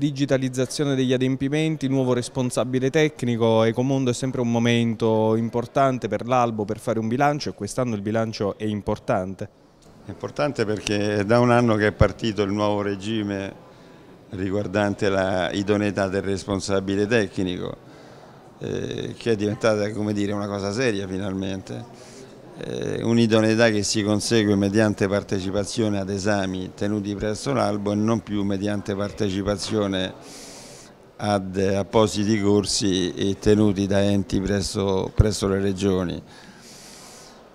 digitalizzazione degli adempimenti, nuovo responsabile tecnico, Ecomondo è sempre un momento importante per l'albo per fare un bilancio e quest'anno il bilancio è importante. È importante perché è da un anno che è partito il nuovo regime riguardante la idoneità del responsabile tecnico, eh, che è diventata dire, una cosa seria finalmente eh, un'idoneità che si consegue mediante partecipazione ad esami tenuti presso l'albo e non più mediante partecipazione ad appositi corsi tenuti da enti presso, presso le regioni.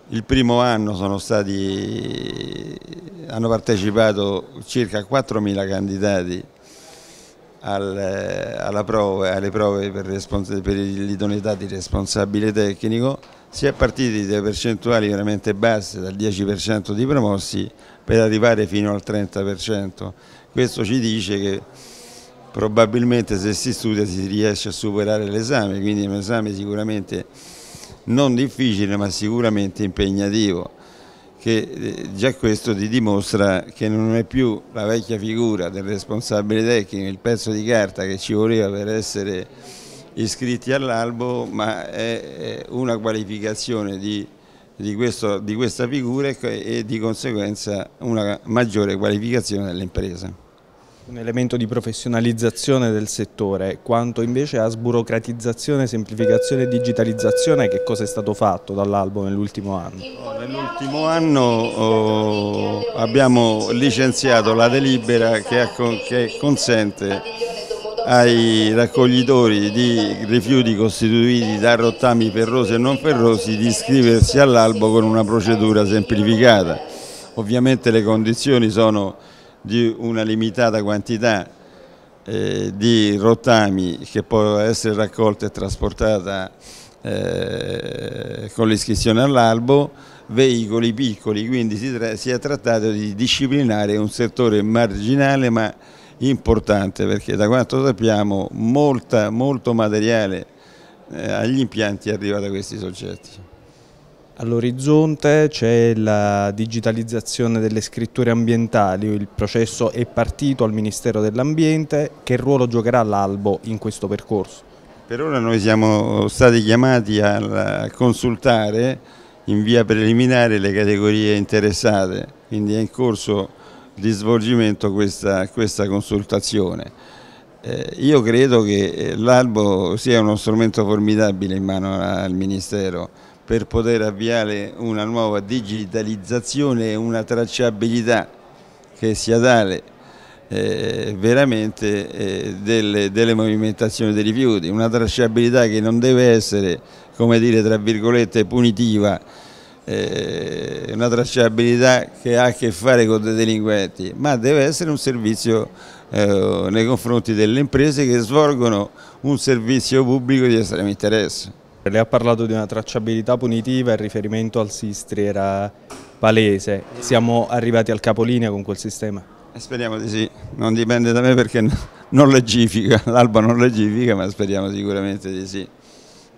Il primo anno stati, hanno partecipato circa 4.000 candidati al, prove, alle prove per, per l'idoneità di responsabile tecnico, si è partiti da percentuali veramente basse, dal 10% di promossi, per arrivare fino al 30%. Questo ci dice che probabilmente se si studia si riesce a superare l'esame, quindi è un esame sicuramente non difficile ma sicuramente impegnativo che eh, già questo ti dimostra che non è più la vecchia figura del responsabile tecnico, il pezzo di carta che ci voleva per essere iscritti all'albo, ma è una qualificazione di, di, questo, di questa figura e di conseguenza una maggiore qualificazione dell'impresa un elemento di professionalizzazione del settore, quanto invece a sburocratizzazione, semplificazione e digitalizzazione, che cosa è stato fatto dall'albo nell'ultimo anno? Oh, nell'ultimo anno oh, abbiamo licenziato la delibera che, che consente ai raccoglitori di rifiuti costituiti da rottami ferrosi e non ferrosi di iscriversi all'albo con una procedura semplificata. Ovviamente le condizioni sono di una limitata quantità eh, di rottami che può essere raccolta e trasportata eh, con l'iscrizione all'albo, veicoli piccoli, quindi si, tra si è trattato di disciplinare un settore marginale ma importante perché da quanto sappiamo molta, molto materiale eh, agli impianti arriva da questi soggetti. All'orizzonte c'è la digitalizzazione delle scritture ambientali, il processo è partito al Ministero dell'Ambiente, che ruolo giocherà l'Albo in questo percorso? Per ora noi siamo stati chiamati a consultare in via preliminare le categorie interessate, quindi è in corso di svolgimento questa, questa consultazione. Eh, io credo che l'albo sia uno strumento formidabile in mano al Ministero per poter avviare una nuova digitalizzazione e una tracciabilità che sia tale eh, veramente eh, delle, delle, movimentazioni dei rifiuti, una tracciabilità che non deve essere, come dire, tra virgolette, punitiva, eh, una tracciabilità che ha a che fare con dei delinquenti, ma deve essere un servizio eh, nei confronti delle imprese che svolgono un servizio pubblico di estremo interesse. Lei ha parlato di una tracciabilità punitiva, il riferimento al Sistri era palese. Siamo arrivati al capolinea con quel sistema? Eh, speriamo di sì, non dipende da me perché non legifica, l'alba non legifica, ma speriamo sicuramente di sì.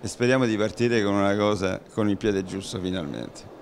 E speriamo di partire con una cosa, con il piede giusto finalmente.